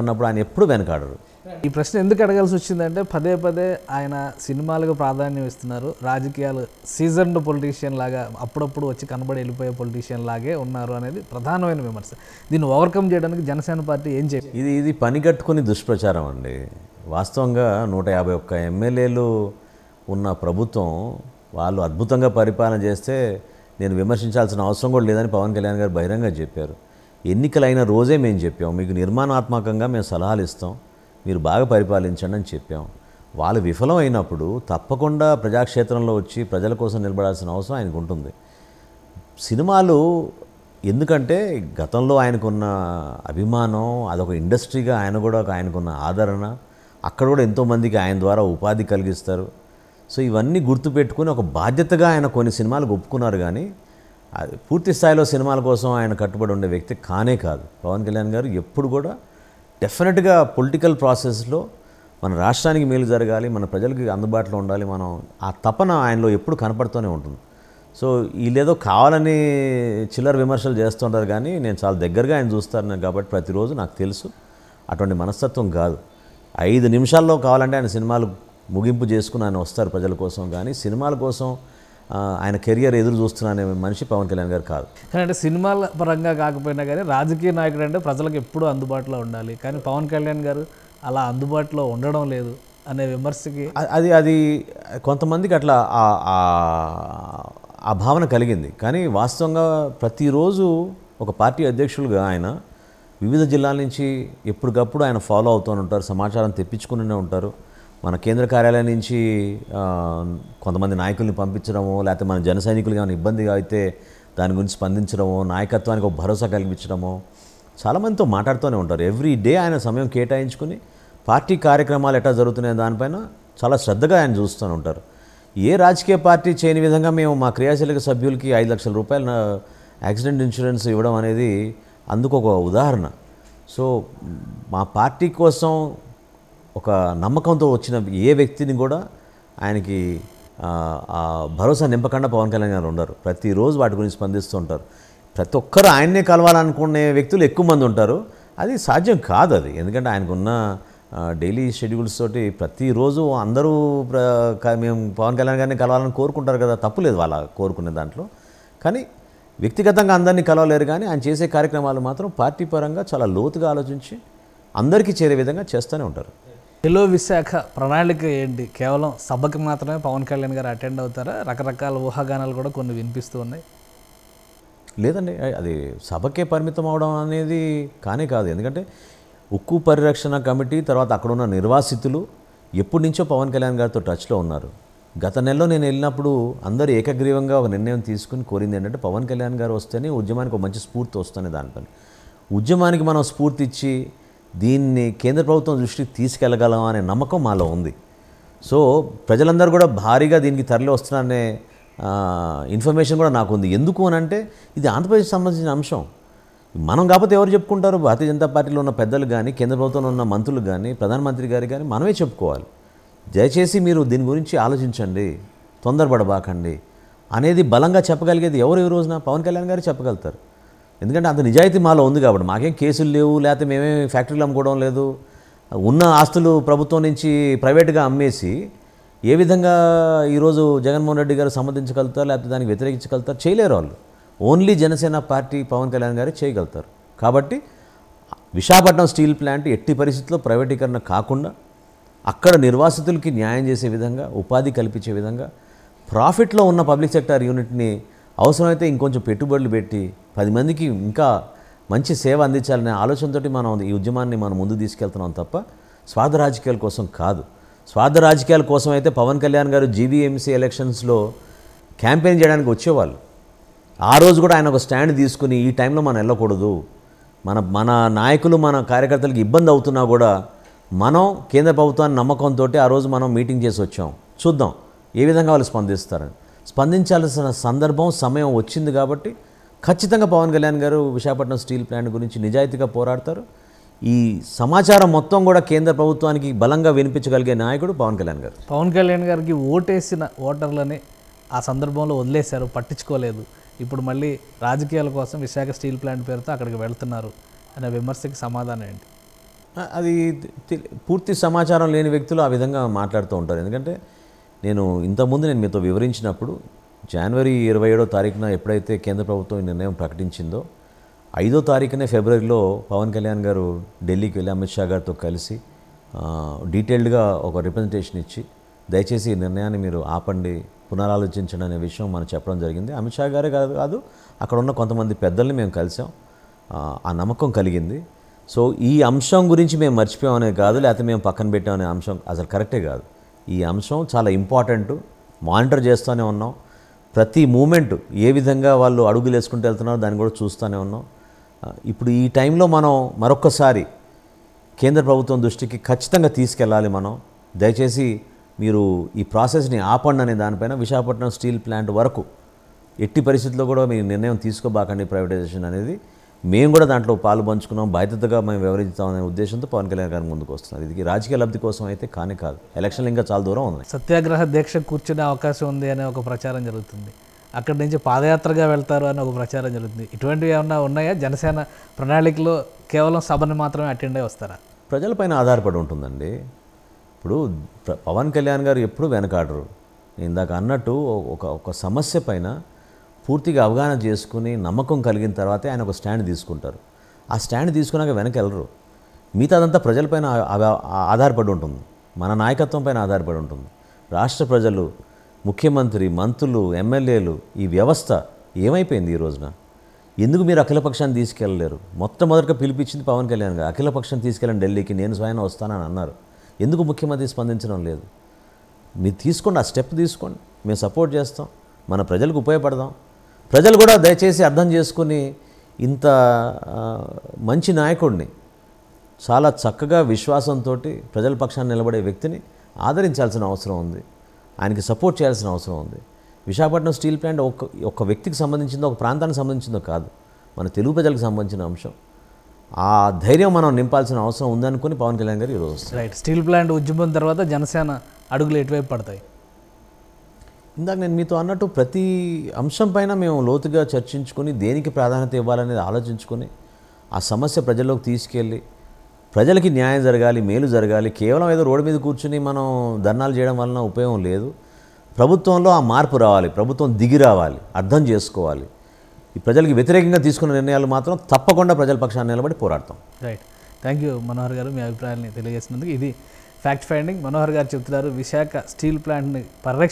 అన్నప్పుడు ఆయన ఎప్పుడు వెనకాడరు ఈ ప్రశ్న ఎందుకు అడగాల్సి వచ్చిందంటే పదే పదే ఆయన సినిమాలకు ప్రాధాన్యం ఇస్తున్నారు రాజకీయాలు సీజన్డ్ పొలిటీషియన్ లాగా అప్పుడప్పుడు వచ్చి కనబడి వెళ్ళిపోయే పొలిటీషియన్ లాగే ఉన్నారు అనేది ప్రధానమైన విమర్శ దీన్ని ఓవర్కమ్ చేయడానికి జనసేన పార్టీ ఏం చేయాలి ఇది ఇది పని కట్టుకుని దుష్ప్రచారం అండి వాస్తవంగా నూట యాభై ఒక్క ఎమ్మెల్యేలు ఉన్న ప్రభుత్వం వాళ్ళు అద్భుతంగా పరిపాలన చేస్తే నేను విమర్శించాల్సిన అవసరం కూడా లేదని పవన్ కళ్యాణ్ గారు బహిరంగ చెప్పారు ఎన్నికలైన రోజే మేము చెప్పాం మీకు నిర్మాణాత్మకంగా మేము సలహాలు ఇస్తాం మీరు బాగా పరిపాలించండి అని చెప్పాం వాళ్ళు విఫలం అయినప్పుడు తప్పకుండా ప్రజాక్షేత్రంలో వచ్చి ప్రజల కోసం నిలబడాల్సిన అవసరం ఆయనకు ఉంటుంది సినిమాలు ఎందుకంటే గతంలో ఆయనకున్న అభిమానం అదొక ఇండస్ట్రీగా ఆయన కూడా ఒక ఆయనకున్న ఆదరణ అక్కడ కూడా ఎంతోమందికి ఆయన ద్వారా ఉపాధి కలిగిస్తారు సో ఇవన్నీ గుర్తుపెట్టుకుని ఒక బాధ్యతగా ఆయన కొన్ని సినిమాలు ఒప్పుకున్నారు కానీ అది పూర్తి స్థాయిలో సినిమాల కోసం ఆయన కట్టుబడి ఉండే వ్యక్తి కానే కాదు పవన్ కళ్యాణ్ గారు ఎప్పుడు కూడా డెఫినెట్గా పొలిటికల్ ప్రాసెస్లో మన రాష్ట్రానికి మేలు జరగాలి మన ప్రజలకి అందుబాటులో ఉండాలి మనం ఆ తపన ఆయనలో ఎప్పుడు కనపడుతూనే ఉంటుంది సో వీళ్ళేదో కావాలని చిల్లర విమర్శలు చేస్తుంటారు కానీ నేను చాలా దగ్గరగా ఆయన చూస్తాను కాబట్టి ప్రతిరోజు నాకు తెలుసు అటువంటి మనస్తత్వం కాదు ఐదు నిమిషాల్లో కావాలంటే ఆయన సినిమాలు ముగింపు చేసుకుని ఆయన వస్తారు ప్రజల కోసం కానీ సినిమాల కోసం ఆయన కెరియర్ ఎదురు చూస్తున్నానే మనిషి పవన్ కళ్యాణ్ గారు కాదు కానీ అంటే సినిమాల పరంగా కాకపోయినా కానీ రాజకీయ నాయకుడు అంటే ప్రజలకు ఎప్పుడూ అందుబాటులో ఉండాలి కానీ పవన్ కళ్యాణ్ గారు అలా అందుబాటులో ఉండడం లేదు అనే విమర్శకి అది అది కొంతమందికి అట్లా ఆ భావన కలిగింది కానీ వాస్తవంగా ప్రతిరోజు ఒక పార్టీ అధ్యక్షులుగా ఆయన వివిధ జిల్లాల నుంచి ఎప్పటికప్పుడు ఆయన ఫాలో అవుతూనే ఉంటారు సమాచారం తెప్పించుకునే ఉంటారు మన కేంద్ర కార్యాలయం నుంచి కొంతమంది నాయకుల్ని పంపించడమో లేకపోతే మన జన సైనికులు ఏమైనా ఇబ్బందిగా అయితే దాని గురించి స్పందించడమో నాయకత్వానికి ఒక భరోసా కల్పించడమో చాలామందితో మాట్లాడుతూనే ఉంటారు ఎవ్రీ డే ఆయన సమయం కేటాయించుకుని పార్టీ కార్యక్రమాలు ఎట్లా జరుగుతున్నాయి దానిపైన చాలా శ్రద్ధగా ఆయన చూస్తూనే ఉంటారు ఏ రాజకీయ పార్టీ చేయని విధంగా మేము మా క్రియాశీలక సభ్యులకి ఐదు లక్షల రూపాయల యాక్సిడెంట్ ఇన్సూరెన్స్ ఇవ్వడం అనేది అందుకు ఒక ఉదాహరణ సో మా పార్టీ కోసం ఒక నమ్మకంతో వచ్చిన ఏ వ్యక్తిని కూడా ఆయనకి భరోసా నింపకుండా పవన్ కళ్యాణ్ గారు ఉండరు ప్రతిరోజు వాటి గురించి స్పందిస్తూ ఉంటారు ప్రతి ఒక్కరు ఆయన్నే కలవాలనుకునే వ్యక్తులు ఎక్కువ మంది ఉంటారు అది సాధ్యం కాదు అది ఎందుకంటే ఆయనకున్న డైలీ షెడ్యూల్స్ తోటి ప్రతిరోజు అందరూ మేము పవన్ కళ్యాణ్ గారిని కలవాలని కోరుకుంటారు కదా తప్పులేదు వాళ్ళ కోరుకునే దాంట్లో కానీ వ్యక్తిగతంగా అందరినీ కలవలేరు కానీ ఆయన చేసే కార్యక్రమాలు మాత్రం పార్టీ పరంగా చాలా లోతుగా ఆలోచించి అందరికీ చేరే విధంగా చేస్తూనే ఉంటారు హెలో విశాఖ ప్రణాళిక ఏంటి కేవలం సభకి మాత్రమే పవన్ కళ్యాణ్ గారు అటెండ్ అవుతారా రకరకాల ఊహాగానాలు కూడా కొన్ని వినిపిస్తూ ఉన్నాయి లేదండి అది సభకే పరిమితం అవడం అనేది కానే కాదు ఎందుకంటే ఉక్కు పరిరక్షణ కమిటీ తర్వాత అక్కడ ఉన్న నిర్వాసితులు ఎప్పటి నుంచో పవన్ కళ్యాణ్ గారితో టచ్లో ఉన్నారు గత నెలలో నేను వెళ్ళినప్పుడు అందరూ ఏకగ్రీవంగా ఒక నిర్ణయం తీసుకుని కోరింది ఏంటంటే పవన్ కళ్యాణ్ గారు వస్తేనే ఉద్యమానికి ఒక మంచి స్ఫూర్తి వస్తుంది దానిపైన ఉద్యమానికి మనం స్ఫూర్తి ఇచ్చి దీన్ని కేంద్ర ప్రభుత్వం దృష్టికి తీసుకెళ్ళగలం అనే నమ్మకం మాలో ఉంది సో ప్రజలందరూ కూడా భారీగా దీనికి తరలి వస్తున్నారనే ఇన్ఫర్మేషన్ కూడా నాకు ఉంది ఎందుకు అని అంటే ఇది ఆంధ్రప్రదేశ్ సంబంధించిన అంశం మనం కాకపోతే ఎవరు చెప్పుకుంటారు భారతీయ జనతా పార్టీలో ఉన్న పెద్దలు కానీ కేంద్ర ప్రభుత్వంలో ఉన్న మంత్రులు కానీ ప్రధానమంత్రి గారు కానీ మనమే చెప్పుకోవాలి దయచేసి మీరు దీని గురించి ఆలోచించండి తొందరపడబాకండి అనేది బలంగా చెప్పగలిగేది ఎవరు ఈ రోజున పవన్ కళ్యాణ్ గారు చెప్పగలుగుతారు ఎందుకంటే అంత నిజాయితీ మాలో ఉంది కాబట్టి మాకేం కేసులు లేవు లేకపోతే మేమేమి ఫ్యాక్టరీలు అమ్ముకోవడం లేదు ఉన్న ఆస్తులు ప్రభుత్వం నుంచి ప్రైవేట్గా అమ్మేసి ఏ విధంగా ఈరోజు జగన్మోహన్ రెడ్డి గారు సమర్థించగలుగుతారు లేకపోతే దానికి వ్యతిరేకించగలుగుతారు చేయలేరు వాళ్ళు ఓన్లీ జనసేన పార్టీ పవన్ కళ్యాణ్ గారు చేయగలుగుతారు కాబట్టి విశాఖపట్నం స్టీల్ ప్లాంట్ ఎట్టి పరిస్థితుల్లో ప్రైవేటీకరణ కాకుండా అక్కడ నిర్వాసితులకి న్యాయం చేసే విధంగా ఉపాధి కల్పించే విధంగా ప్రాఫిట్లో ఉన్న పబ్లిక్ సెక్టార్ యూనిట్ని అవసరమైతే ఇంకొంచెం పెట్టుబడులు పెట్టి పది మందికి ఇంకా మంచి సేవ అందించాలనే ఆలోచనతోటి మనం ఈ ఉద్యమాన్ని మనం ముందు తీసుకెళ్తున్నాం తప్ప స్వార్థ రాజకీయాల కోసం కాదు స్వార్థ రాజకీయాల కోసం అయితే పవన్ కళ్యాణ్ గారు జీవీఎంసీ ఎలక్షన్స్లో క్యాంపెయిన్ చేయడానికి వచ్చేవాళ్ళు ఆ రోజు కూడా ఆయన ఒక స్టాండ్ తీసుకుని ఈ టైంలో మనం వెళ్ళకూడదు మన మన నాయకులు మన కార్యకర్తలకు ఇబ్బంది అవుతున్నా కూడా మనం కేంద్ర ప్రభుత్వాన్ని నమ్మకంతో ఆ రోజు మనం మీటింగ్ చేసి వచ్చాం చూద్దాం ఏ విధంగా వాళ్ళు స్పందిస్తారని స్పందించాల్సిన సందర్భం సమయం వచ్చింది కాబట్టి ఖచ్చితంగా పవన్ కళ్యాణ్ గారు విశాఖపట్నం స్టీల్ ప్లాంట్ గురించి నిజాయితీగా పోరాడతారు ఈ సమాచారం మొత్తం కూడా కేంద్ర ప్రభుత్వానికి బలంగా వినిపించగలిగే నాయకుడు పవన్ కళ్యాణ్ గారు పవన్ కళ్యాణ్ గారికి ఓటేసిన ఓటర్లని ఆ సందర్భంలో వదిలేశారు పట్టించుకోలేదు ఇప్పుడు మళ్ళీ రాజకీయాల కోసం విశాఖ స్టీల్ ప్లాంట్ పేరుతో అక్కడికి వెళ్తున్నారు అనే విమర్శకి సమాధానం ఏంటి అది పూర్తి సమాచారం లేని వ్యక్తులు ఆ విధంగా మాట్లాడుతూ ఉంటారు ఎందుకంటే నేను ఇంతకుముందు నేను మీతో వివరించినప్పుడు జనవరి ఇరవై ఏడో తారీఖున ఎప్పుడైతే కేంద్ర ప్రభుత్వం ఈ నిర్ణయం ప్రకటించిందో ఐదో తారీఖునే ఫిబ్రవరిలో పవన్ కళ్యాణ్ గారు ఢిల్లీకి వెళ్ళి అమిత్ షా గారితో కలిసి డీటెయిల్డ్గా ఒక రిప్రజెంటేషన్ ఇచ్చి దయచేసి ఈ నిర్ణయాన్ని మీరు ఆపండి పునరాలోచించండి అనే విషయం మనం చెప్పడం జరిగింది అమిత్ షా గారే కాదు కాదు అక్కడ ఉన్న కొంతమంది పెద్దల్ని మేము కలిసాం ఆ నమ్మకం కలిగింది సో ఈ అంశం గురించి మేము మర్చిపోయామనే కాదు లేకపోతే మేము పక్కన పెట్టామనే అంశం అసలు కరెక్టే కాదు ఈ అంశం చాలా ఇంపార్టెంటు మానిటర్ చేస్తూనే ఉన్నాం ప్రతి మూమెంట్ ఏ విధంగా వాళ్ళు అడుగులు వేసుకుంటూ వెళ్తున్నారో దాన్ని కూడా చూస్తూనే ఉన్నాం ఇప్పుడు ఈ టైంలో మనం మరొక్కసారి కేంద్ర ప్రభుత్వం దృష్టికి ఖచ్చితంగా తీసుకెళ్ళాలి మనం దయచేసి మీరు ఈ ప్రాసెస్ని ఆపండి అనే దానిపైన విశాఖపట్నం స్టీల్ ప్లాంట్ వరకు ఎట్టి పరిస్థితుల్లో కూడా మీరు నిర్ణయం తీసుకోబాకండి ప్రైవేటైజేషన్ అనేది మేము కూడా దాంట్లో పాలు పంచుకున్నాం బాధ్యతగా మేము వివరించామనే ఉద్దేశంతో పవన్ కళ్యాణ్ గారి ముందుకు వస్తున్నారు ఇది రాజకీయ లబ్ధి కోసం అయితే కానీ కాదు ఎలక్షన్లు ఇంకా చాలా దూరం ఉన్నాయి సత్యాగ్రహ దీక్ష కూర్చునే అవకాశం ఉంది అనే ఒక ప్రచారం జరుగుతుంది అక్కడి నుంచి పాదయాత్రగా వెళ్తారు అని ఒక ప్రచారం జరుగుతుంది ఇటువంటివి ఏమన్నా ఉన్నాయా జనసేన ప్రణాళికలో కేవలం సభను మాత్రమే అటెండ్ అయి వస్తారా ప్రజలపైన ఆధారపడి ఉంటుందండి ఇప్పుడు పవన్ కళ్యాణ్ గారు ఎప్పుడు వెనకాడరు ఇందాక అన్నట్టు ఒక ఒక సమస్య పైన పూర్తిగా అవగాహన చేసుకుని నమ్మకం కలిగిన తర్వాతే ఆయన ఒక స్టాండ్ తీసుకుంటారు ఆ స్టాండ్ తీసుకున్నాక వెనక వెళ్ళరు మిగతాదంతా ప్రజలపైన ఆధారపడి ఉంటుంది మన నాయకత్వం పైన ఆధారపడి ఉంటుంది రాష్ట్ర ప్రజలు ముఖ్యమంత్రి మంత్రులు ఎమ్మెల్యేలు ఈ వ్యవస్థ ఏమైపోయింది ఈ రోజున ఎందుకు మీరు అఖిలపక్షాన్ని తీసుకెళ్ళలేరు మొట్టమొదటిగా పిలిపించింది పవన్ కళ్యాణ్ గారు అఖిలపక్షాన్ని తీసుకెళ్ళండి ఢిల్లీకి నేను స్వయం వస్తానని అన్నారు ఎందుకు ముఖ్యమంత్రి స్పందించడం లేదు మీరు తీసుకోండి ఆ స్టెప్ తీసుకోండి మేము సపోర్ట్ చేస్తాం మన ప్రజలకు ఉపయోగపడదాం ప్రజలు కూడా దయచేసి అర్థం చేసుకుని ఇంత మంచి నాయకుడిని చాలా చక్కగా విశ్వాసంతో ప్రజల పక్షాన్ని నిలబడే వ్యక్తిని ఆదరించాల్సిన అవసరం ఉంది ఆయనకి సపోర్ట్ చేయాల్సిన అవసరం ఉంది విశాఖపట్నం స్టీల్ ప్లాంట్ ఒక ఒక వ్యక్తికి సంబంధించిందో ఒక ప్రాంతానికి సంబంధించిందో కాదు మన తెలుగు ప్రజలకు సంబంధించిన అంశం ఆ ధైర్యం మనం నింపాల్సిన అవసరం ఉందనుకుని పవన్ కళ్యాణ్ గారు ఈరోజు రైట్ స్టీల్ ప్లాంట్ ఉద్యమం తర్వాత జనసేన అడుగులు ఎటువైపు పడతాయి ఇందాక నేను మీతో అన్నట్టు ప్రతి అంశం పైన మేము లోతుగా చర్చించుకొని దేనికి ప్రాధాన్యత ఇవ్వాలనేది ఆలోచించుకొని ఆ సమస్య ప్రజల్లోకి తీసుకెళ్ళి ప్రజలకి న్యాయం జరగాలి మేలు జరగాలి కేవలం ఏదో రోడ్డు మీద కూర్చుని మనం ధర్నాలు చేయడం వలన ఉపయోగం లేదు ప్రభుత్వంలో ఆ మార్పు రావాలి ప్రభుత్వం దిగి రావాలి అర్థం చేసుకోవాలి ఈ ప్రజలకి వ్యతిరేకంగా తీసుకున్న నిర్ణయాలు మాత్రం తప్పకుండా ప్రజల పక్షాన్ని నిలబడి పోరాడతాం రైట్ థ్యాంక్ యూ మనోహర్ గారు మీ అభిప్రాయాన్ని తెలియజేసినందుకు ఇది ఫ్యాక్ట్ ఫైండింగ్ మనోహర్ గారు చెప్తున్నారు విశాఖ స్టీల్ ప్లాంట్ని పరిరక్ష